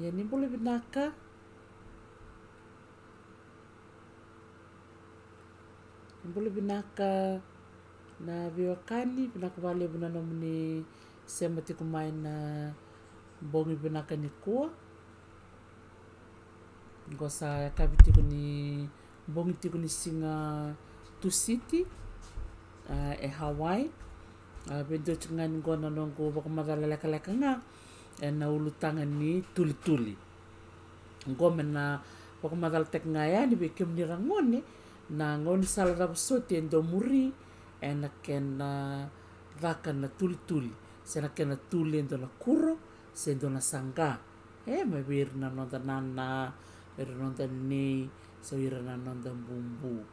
Ja ya, nie boli byť naka. binaka na viwakani binaka wale buna nomini sema tiku maina bongi binaka ni kua. Gosa kabi tiku ni nah, bongi tiku ni singa tu city e Hawaii. Uh, Bedo chungan gona nongo baka madala leka leka ena ulu ni tuli-tuli. Gome na wakumagal tek ngayani be kem ni rangone na ngoni sala rap soti endo muri ena kena na tuli-tuli. Sena kena tuli endo na kuro, sendo na sangga. E me wir na nonda nana, wir nonda nei, nonten wir na nonda bumbu.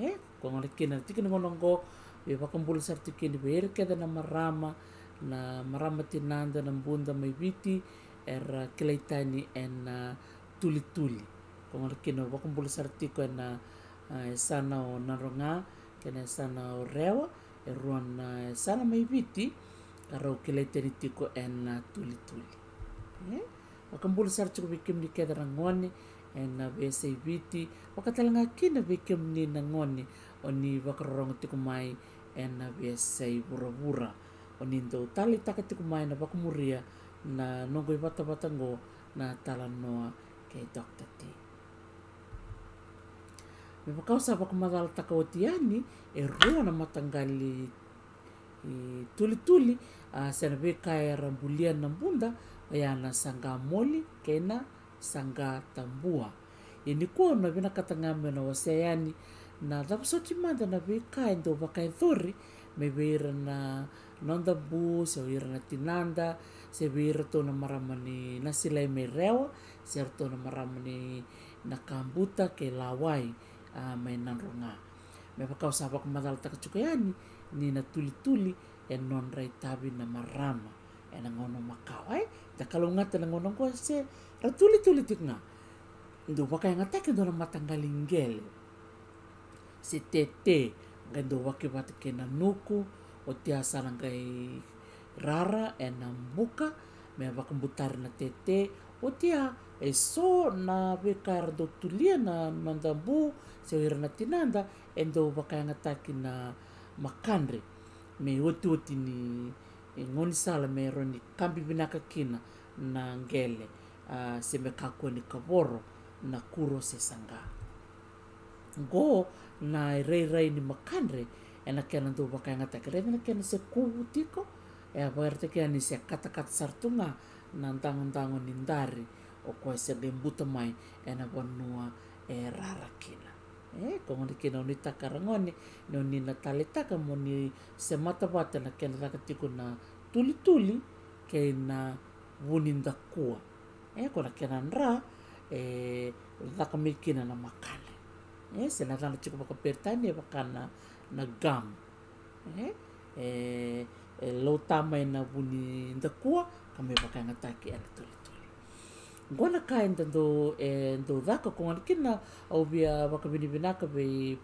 E, kongole kina tikini ngonongo, Beba kumpul sertikin, beri keda nama rama, na maramatinanda ng bunda may witi er uh, kilaitani en uh, tulituli. tuli Kung ano kinawa kong bulo artiko na uh, uh, sana o naronga, kena sana o rewa, eruan er, uh, sana may witi, karaw kilaitani tiko en uh, tulituli. tuli Yeah? Wakambulo sa artiko bikim ni kedarangone, en na uh, besa witi, wakatalanga kina bikim ni nangone, o ni wakarorong tiko mai en na uh, besa burabura. o nin tou tali takatiku mai na vakamuria na nogo i vatavatago na talanoa kei Dr. T. Me pakausa pakumadala ani e rua na matangali i tulituli a sena vekae rambulia na bunda ia na sanga moli kena sanga tambua e ni kua na vina katanga me yaani, na wasea yani na mada na vekae ndo vakae dhori May na Nondabu, sevira na Tinanda, sevira to na maramani na silay may rewa, sevira to na maramani na kambuta kay laway uh, may nanronga. May pakausapak madal takachukayan ni natuli-tuli e non ray tabi na marama e makaway. makawai kalungat na e nangono ko se ratuli-tuli tik nga. Ndo wakay nga takin doon ang matanggaling Si tete, kay duwa kay batik kay nanuko o tiyasa lang kay rara and e nambuka may bakumbutar na tete o tiya e so na Ricardo tulia na mandambu sa wira na tinanda and e daw ba kaya na makandre me uti-uti ni ngoni sala meron ni kambi binakakina na ngele uh, se mekakua ni kaboro na kuro se sangha go na e rairai ni makan re ena kena tu pakai e ngatak re ena kena se kutiko e a poer te kena se kata kata sartunga nan tangon tangon nindari o koe se gembuta mai ena wanua e rarakina e kongo ni kena ni takarangoni no ni na taletaka mo ni se matapata na kena takatiko na tuli tuli kena wuninda kua e kona kena nra e dhakamikina na makana 예, 세나랑 치고 막 pertanya bakana nagam. Eh, eh, lo tamay na buni ndakua kami bakanga taki ana tuli tuli. Ngwana kain tando eh ndo ko kung kina au bia bakabini binaka be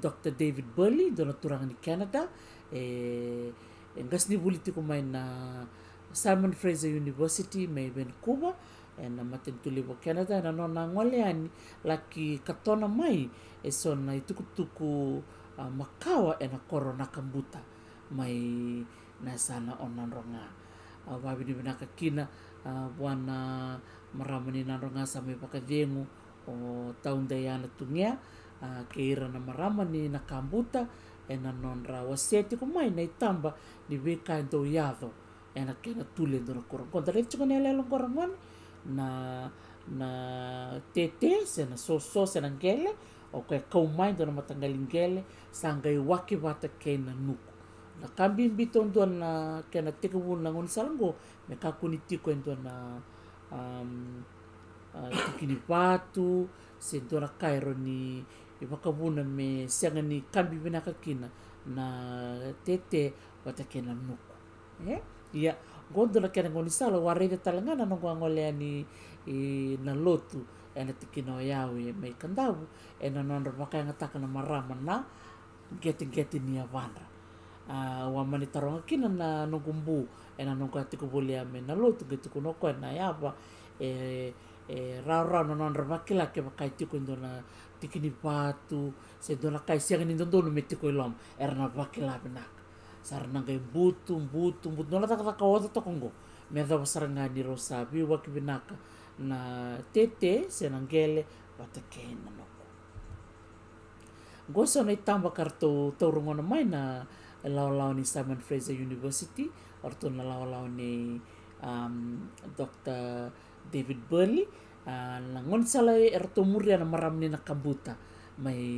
Dr. David Burley do turang ni Canada eh ngas ni ko main na ah, Simon Fraser University may Vancouver e na matituli o Canada na no na ngole ani laki katona mai e so na i tukutuku uh, makawa e na koro kambuta mai na sana onan ronga uh, wabini binaka kina uh, wana maramani na ronga sa may pakadengu o taun dayana tungia uh, keira na maramani na kambuta e na non rawa seti kumai na itamba ni weka e ndo yado e na kena tule ndo na korong konta lefchiko na elelong korong na na tete se na soso se na gele o kaya kaumai doon matanggaling gele sa angay waki wata kay na nuku. Na kambing biton doon na kaya na tikawun na ngon salanggo me kakunitiko yun doon na um, uh, tikini watu se doon na kairo ni iwakawuna e me sianga ni kambing binakakina na tete wata kay na nuku. Eh? Yeah. godola la kena ngoni sala wa reve talangana no angole ani i na lotu e na tikino yau mei kandavu ena na nonro pakanga takana marama na geti geti ni avana uh, wa mani taronga kina na nogumbu e na nongo atiku boli ame na lotu geti kunoko e na yava e e rara na non rakila ke bakai tiku tikini patu se dona kai siang ni ndonu metiko ilom era na sarnangai butung butung butung nolata kata kawata tokongo meda wasarangani rosabi wakibinaka na tete senangele watakena noko gosa no itamba karto taurungona mai na laolao ni Simon Fraser University orto na laolao ni um, Dr. David Burley uh, langon sala erto muria na maramni na kambuta may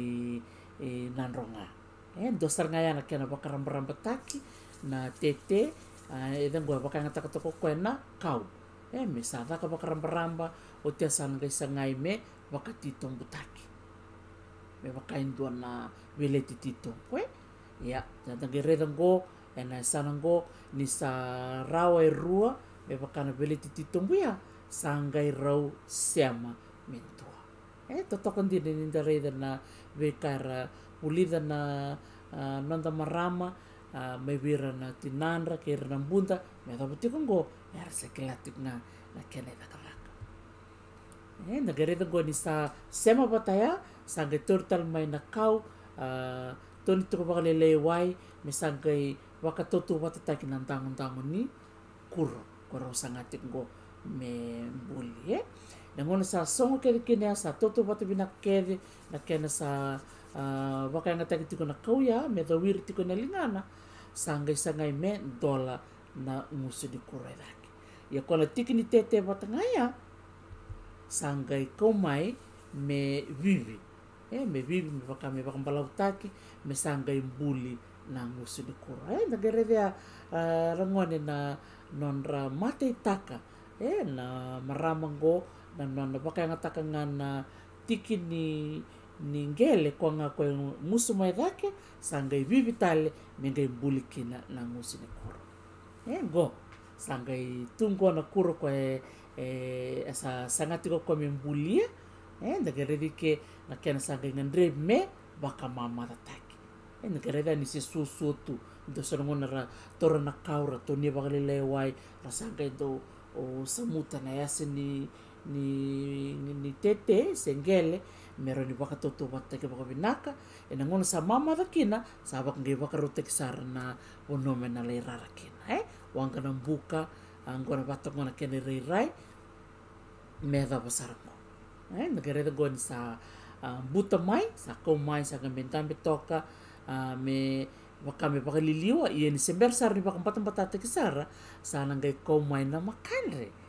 eh, nanronga eh ngaya dosarngayana kena bakaramba-ramba taki na tete uh, eh, e dengua bakanga takatoko kwena kau eh misalnya sadaka bakaramba-ramba o te asanaga ngai me vakatitombu taki me vakaidua na kue, ya e ia jatagireda go e na esana go nisa rawa rua me vakana veleti titombu ia sa gai rau seama mentua e eh, totokonidina ni dara i na veikara ah, ulida na ah, nonda marama uh, ah, mai vira na tinandra kei ra na buda me cavatikongo e ra sekela tuk na na kena i vakavaka e eh, na gareda go ni sa sema vataya sa gai toru mai na kau uh, toni tuku vakalelei wai me sa gai vakatotu vatataki na dagodago ni kuro go rausaga tuk go me buli e eh? nangona sa songo kelikene sa toto watu vina kele na kena sa uh, ah, wakaenga taki tiko na kauia me tawiri tiko na lingana sangai-sangai me dola na ngusu di kurai raki ia kona tiki ni tete watangaia sangai kaumai me vivi e me vivi me waka me wakampalau taki me sangai buli na ngusu di kurai e, na gerevea uh, ah, rangone na nonra mate taka e na maramango na napakayanga takanga na tiki ni ni gele kuanga koe musu mai gake sa ngai vivi tale me ngai buliki na, na ngusu ni kuro e go sa ngai tungu ana kuro koe e, sa sangatiko koe me bulia e nda gerevi ke na kena sa ngai ngandre me baka mamata taki e nda gerevi ni se susu tu ndo sorongona ra tora na kaura tonia bakalilai wai ra sa ngai do o samuta na yasini ni ni, ni tete senggele meron ni waka tutu wata ke waka binaka e nangon sa mama da kina sa waka ngi waka rute kisar na onome na lei rara kina eh wanga na buka angona wata ngona kene rei rai me da basara mo eh nagare da gon sa ah, buta mai sa kau mai sa gamentan betoka ah, me waka me waka liliwa iya ni sember sar ni waka mpatan patata kisara sa nangai kau mai na makanre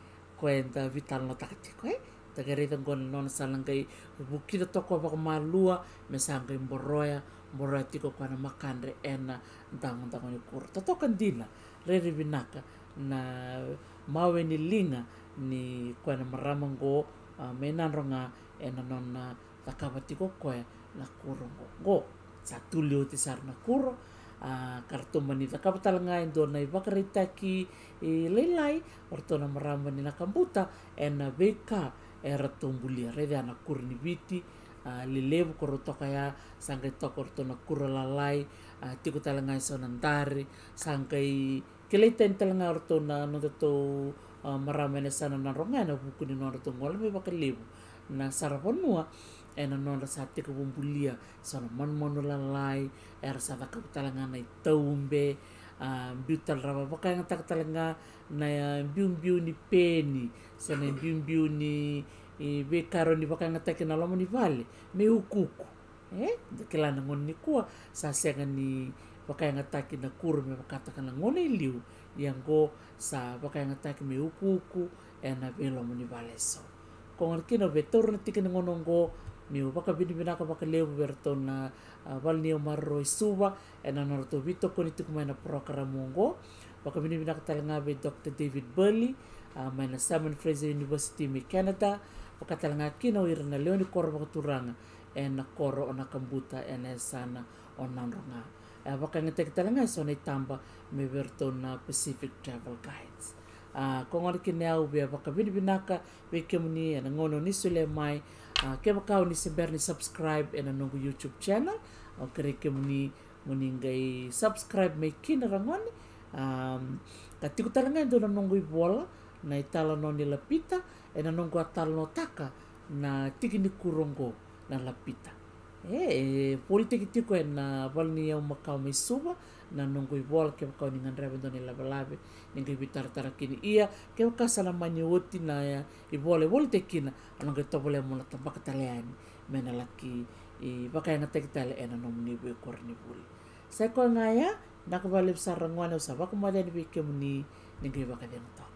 koenta vital no takati koe tagarita gon non salangai bukita toko bak malua mesangai boroya boroya tiko kwana makandre ena dangon dangon kur totokan dina reri binaka na mawe ni linga ni kwana maramango uh, menan ronga ena non na takapa tiko koe na kurungo go satu tisar na kuro a ಕರ್ತುಂಬನಿದ ಕಬತಲಂಗ ಇಂದೋನ ಬಕರಿತಾಕಿ ಈ ಲೈಲಾಯ್ ಹೊರತೋನ ಮರಾಮನಿನ ಕಂಬೂತ ಎನ್ನ ಬೇಕಾ ಎರತ್ತೊಂಬುಲಿಯ ರೆದೆ ಅನ್ನ ಕುರ್ನಿ ಬೀತಿ lelevu koro toka ya sangkai toko na kura lalai tiku talanga so nantari sangkai kelaitan talanga orto na no to maramene sana na ronga na buku ni no orto ngol me na sarapon ena non la sa so wumbulia sona manumanu la lai er sa ah, talanga na i taumbe ah, biu talarava vakaega talanga na biubiu ni peni so na biun ni karo ni vakaega taki na loma ni vale me ukuku e eh? la na ngone ni kua sa sega ni vakaega taki na kura me ka na ngon ni liu yang go sa vakaega taki me ukuku ena ve loma ni vale so Kongar kina ve na tikin ngonong go niu baka bini ka baka leu berton na bal niu marro suva ena norto bito koni tuk maina prokara mongo baka bini ka talanga be Dr. David Burley maina Simon Fraser University mi Canada baka talanga kina irna leu ni korba turanga ena koro ona kambuta ena e sana ona ronga baka ngetek talanga sona e tamba me berton na Pacific Travel Guides Uh, kongol kine au bia baka bini binaka wekemuni ena ngono ni sule mai Uh, kema kau ni seber ni subscribe ena nunggu YouTube channel. O kere ke muni muningai subscribe me kina rangon. Um, Kati tiku taranga endo na nongu ibuala na itala noni lapita ena nunggu atala notaka taka na tiki ni kurongo na lapita eh e politikittiko ena valni yau makau mai suva na nungui wal ke makau ni ngan rebe doni labe labe ni ngai bitar tara kini ia ke makau sala mani woti na ya i wale wale te kina ana ngai tobo le mula mena laki i baka yang ngetek tale ena nom ni bui kor ni buli sai ko ngaya nak balip sarangwane usabak madani bi kemni ni ngai baka dia ngetok